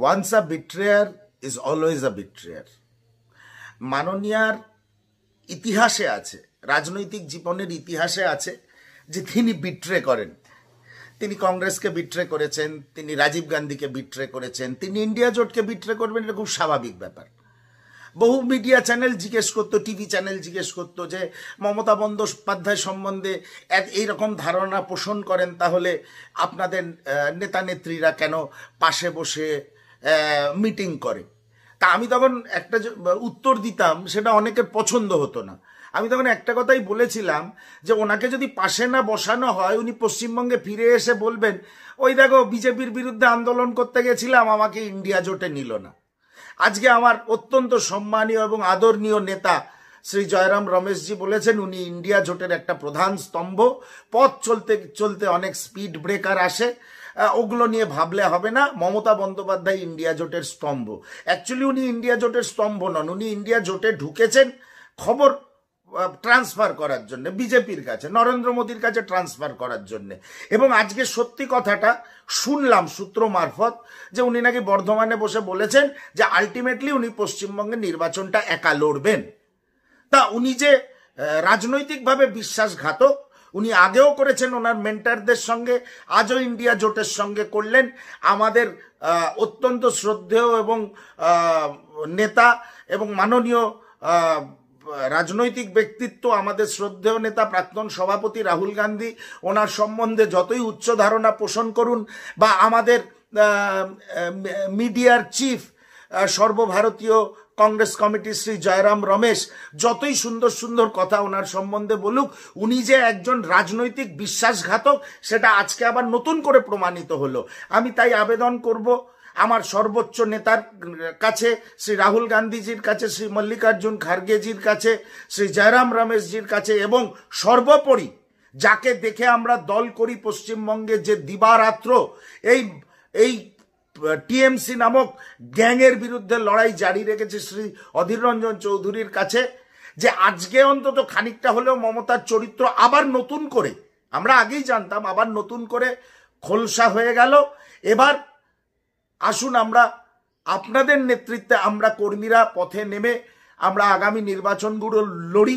once a betrayer is always a betrayer মাননীয়ার ইতিহাসে আছে রাজনৈতিক জীবনের ইতিহাসে আছে যে তিনি বিট্রে করেন তিনি কংগ্রেসকে বিট্রে করেছেন তিনি রাজীব গান্ধীকে বিট্রে করেছেন তিনি ইন্ডিয়া জোটকে বিট্রে করবেন এটা খুব স্বাভাবিক ব্যাপার বহু মিডিয়া চ্যানেল জিজ্ঞেস করতো টিভি চ্যানেল জিজ্ঞেস করতো যে মমতা বন্দ্যোপাধ্যায় সম্বন্ধে এই রকম ধারণা পোষণ করেন তাহলে আপনাদের নেতা নেত্রীরা কেন পাশে বসে মিটিং করে তা আমি তখন একটা উত্তর দিতাম সেটা অনেকের পছন্দ হতো না আমি তখন একটা কথাই বলেছিলাম যে ওনাকে যদি পাশে না বসানো হয় উনি পশ্চিমবঙ্গে ফিরে এসে বলবেন ওই দেখো বিজেপির বিরুদ্ধে আন্দোলন করতে গেছিলাম আমাকে ইন্ডিয়া জোটে নিল না আজকে আমার অত্যন্ত সম্মানীয় এবং আদরণীয় নেতা শ্রী জয়রাম রমেশজি বলেছেন উনি ইন্ডিয়া জোটের একটা প্রধান স্তম্ভ পথ চলতে চলতে অনেক স্পিড ব্রেকার আসে ওগুলো নিয়ে ভাবলে হবে না মমতা বন্দ্যোপাধ্যায় ইন্ডিয়া জোটের স্তম্ভ অ্যাকচুয়ালি উনি ইন্ডিয়া জোটের স্তম্ভ নন উনি ইন্ডিয়া জোটে ঢুকেছেন খবর ট্রান্সফার করার জন্য বিজেপির কাছে নরেন্দ্র মোদীর কাছে ট্রান্সফার করার জন্য এবং আজকে সত্যি কথাটা শুনলাম সূত্র মারফত যে উনি নাকি বর্ধমানে বসে বলেছেন যে আলটিমেটলি উনি পশ্চিমবঙ্গের নির্বাচনটা একা লড়বেন তা উনি যে রাজনৈতিকভাবে বিশ্বাসঘাতক উনি আগেও করেছেন ওনার মেন্টারদের সঙ্গে আজও ইন্ডিয়া জোটের সঙ্গে করলেন আমাদের অত্যন্ত শ্রদ্ধেয় এবং নেতা এবং মাননীয় রাজনৈতিক ব্যক্তিত্ব আমাদের শ্রদ্ধেয় নেতা প্রাক্তন সভাপতি রাহুল গান্ধী ওনার সম্বন্ধে যতই উচ্চ ধারণা পোষণ করুন বা আমাদের মিডিয়ার চিফ সর্বভারতীয় কংগ্রেস কমিটির শ্রী জয়রাম রমেশ যতই সুন্দর সুন্দর কথা ওনার সম্বন্ধে বলুক উনি যে একজন রাজনৈতিক বিশ্বাসঘাতক সেটা আজকে আবার নতুন করে প্রমাণিত হলো আমি তাই আবেদন করব আমার সর্বোচ্চ নেতার কাছে শ্রী রাহুল গান্ধীজির কাছে শ্রী মল্লিকার্জুন খার্গেজির কাছে শ্রী জয়রাম রমেশজির কাছে এবং সর্বোপরি যাকে দেখে আমরা দল করি পশ্চিমবঙ্গে যে দিবারাত্র এই এই টিএমসি নামক গ্যাংয়ের বিরুদ্ধে লড়াই জারি রেখেছে শ্রী অধীর রঞ্জন চৌধুরীর কাছে যে আজকে অন্তত খানিকটা হলেও মমতার চরিত্র আবার নতুন করে আমরা আগেই জানতাম আবার নতুন করে খোলসা হয়ে গেল এবার আসুন আমরা আপনাদের নেতৃত্বে আমরা কর্মীরা পথে নেমে আমরা আগামী নির্বাচনগুলো লড়ি